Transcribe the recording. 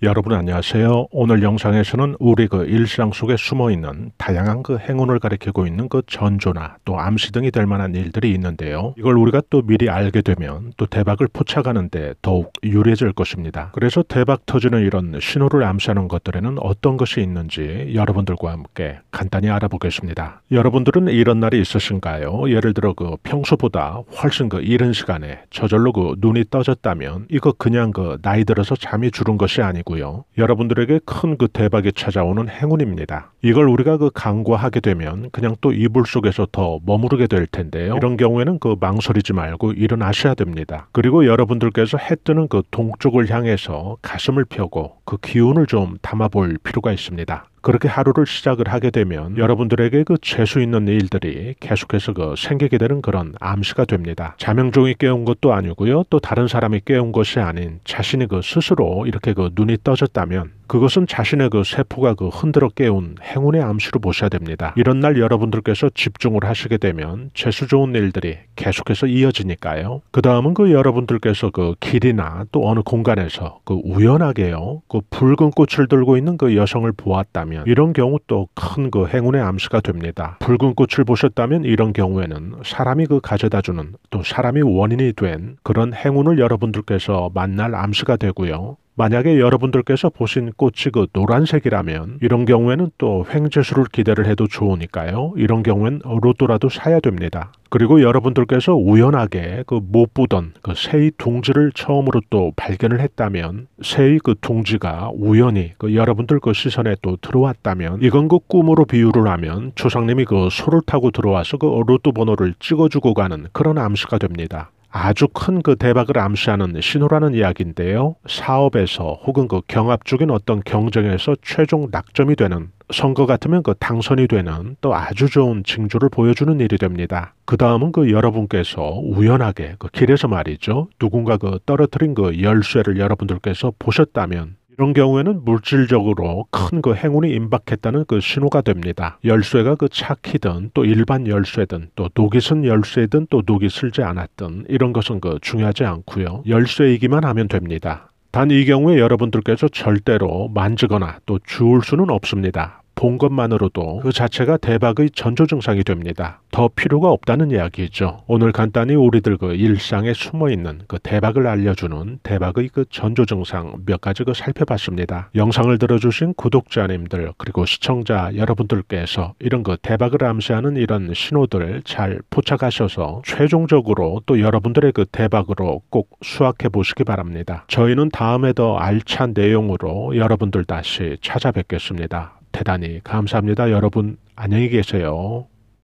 여러분 안녕하세요. 오늘 영상에서는 우리 그 일상 속에 숨어있는 다양한 그 행운을 가리키고 있는 그 전조나 또 암시 등이 될 만한 일들이 있는데요. 이걸 우리가 또 미리 알게 되면 또 대박을 포착하는데 더욱 유리해질 것입니다. 그래서 대박 터지는 이런 신호를 암시하는 것들에는 어떤 것이 있는지 여러분들과 함께 간단히 알아보겠습니다. 여러분들은 이런 날이 있으신가요? 예를 들어 그 평소보다 훨씬 그 이른 시간에 저절로 그 눈이 떠졌다면 이거 그냥 그 나이 들어서 잠이 줄은 것이 아니고 것이고요. 여러분들에게 큰 그 대박이 찾아오는 행운입니다. 이걸 우리가 그 간과하게 되면 그냥 또 이불 속에서 더 머무르게 될 텐데요. 이런 경우에는 그 망설이지 말고 일어나셔야 됩니다. 그리고 여러분들께서 해 뜨는 그 동쪽을 향해서 가슴을 펴고 그 기운을 좀 담아 볼 필요가 있습니다. 그렇게 하루를 시작을 하게 되면 여러분들에게 그 재수 있는 일들이 계속해서 그 생기게 되는 그런 암시가 됩니다. 자명종이 깨운 것도 아니고요. 또 다른 사람이 깨운 것이 아닌 자신이 그 스스로 이렇게 그 눈이 떠졌다면 그것은 자신의 그 세포가 그 흔들어 깨운 행운의 암시로 보셔야 됩니다. 이런 날 여러분들께서 집중을 하시게 되면 재수 좋은 일들이 계속해서 이어지니까요. 그 다음은 그 여러분들께서 그 길이나 또 어느 공간에서 그 우연하게요. 그 붉은 꽃을 들고 있는 그 여성을 보았다면 이런 경우 또 큰 그 행운의 암시가 됩니다. 붉은 꽃을 보셨다면 이런 경우에는 사람이 그 가져다주는 또 사람이 원인이 된 그런 행운을 여러분들께서 만날 암시가 되고요. 만약에 여러분들께서 보신 꽃이 그 노란색이라면 이런 경우에는 또 횡재수를 기대를 해도 좋으니까요. 이런 경우엔 로또라도 사야 됩니다. 그리고 여러분들께서 우연하게 그 못 보던 그 새의 둥지를 처음으로 또 발견을 했다면 새의 그 둥지가 우연히 그 여러분들 그 시선에 또 들어왔다면 이건 그 꿈으로 비유를 하면 조상님이 그 소를 타고 들어와서 그 로또 번호를 찍어주고 가는 그런 암시가 됩니다. 아주 큰 그 대박을 암시하는 신호라는 이야기인데요. 사업에서 혹은 그 경합적인 어떤 경쟁에서 최종 낙점이 되는 선거 같으면 그 당선이 되는 또 아주 좋은 징조를 보여주는 일이 됩니다. 그 다음은 그 여러분께서 우연하게 그 길에서 말이죠. 누군가 그 떨어뜨린 그 열쇠를 여러분들께서 보셨다면 이런 경우에는 물질적으로 큰 그 행운이 임박했다는 그 신호가 됩니다. 열쇠가 그 차키든 또 일반 열쇠든 또 녹이슨 열쇠든 또 녹이 슬지 않았든 이런 것은 그 중요하지 않고요. 열쇠이기만 하면 됩니다. 단 이 경우에 여러분들께서 절대로 만지거나 또 주울 수는 없습니다. 본 것만으로도 그 자체가 대박의 전조 증상이 됩니다. 더 필요가 없다는 이야기죠. 오늘 간단히 우리들 그 일상에 숨어 있는 그 대박을 알려주는 대박의 그 전조 증상 몇 가지 그 살펴봤습니다. 영상을 들어주신 구독자님들 그리고 시청자 여러분들께서 이런 그 대박을 암시하는 이런 신호들 잘 포착하셔서 최종적으로 또 여러분들의 그 대박으로 꼭 수확해 보시기 바랍니다. 저희는 다음에 더 알찬 내용으로 여러분들 다시 찾아뵙겠습니다. 대단히 감사합니다. 여러분 안녕히 계세요.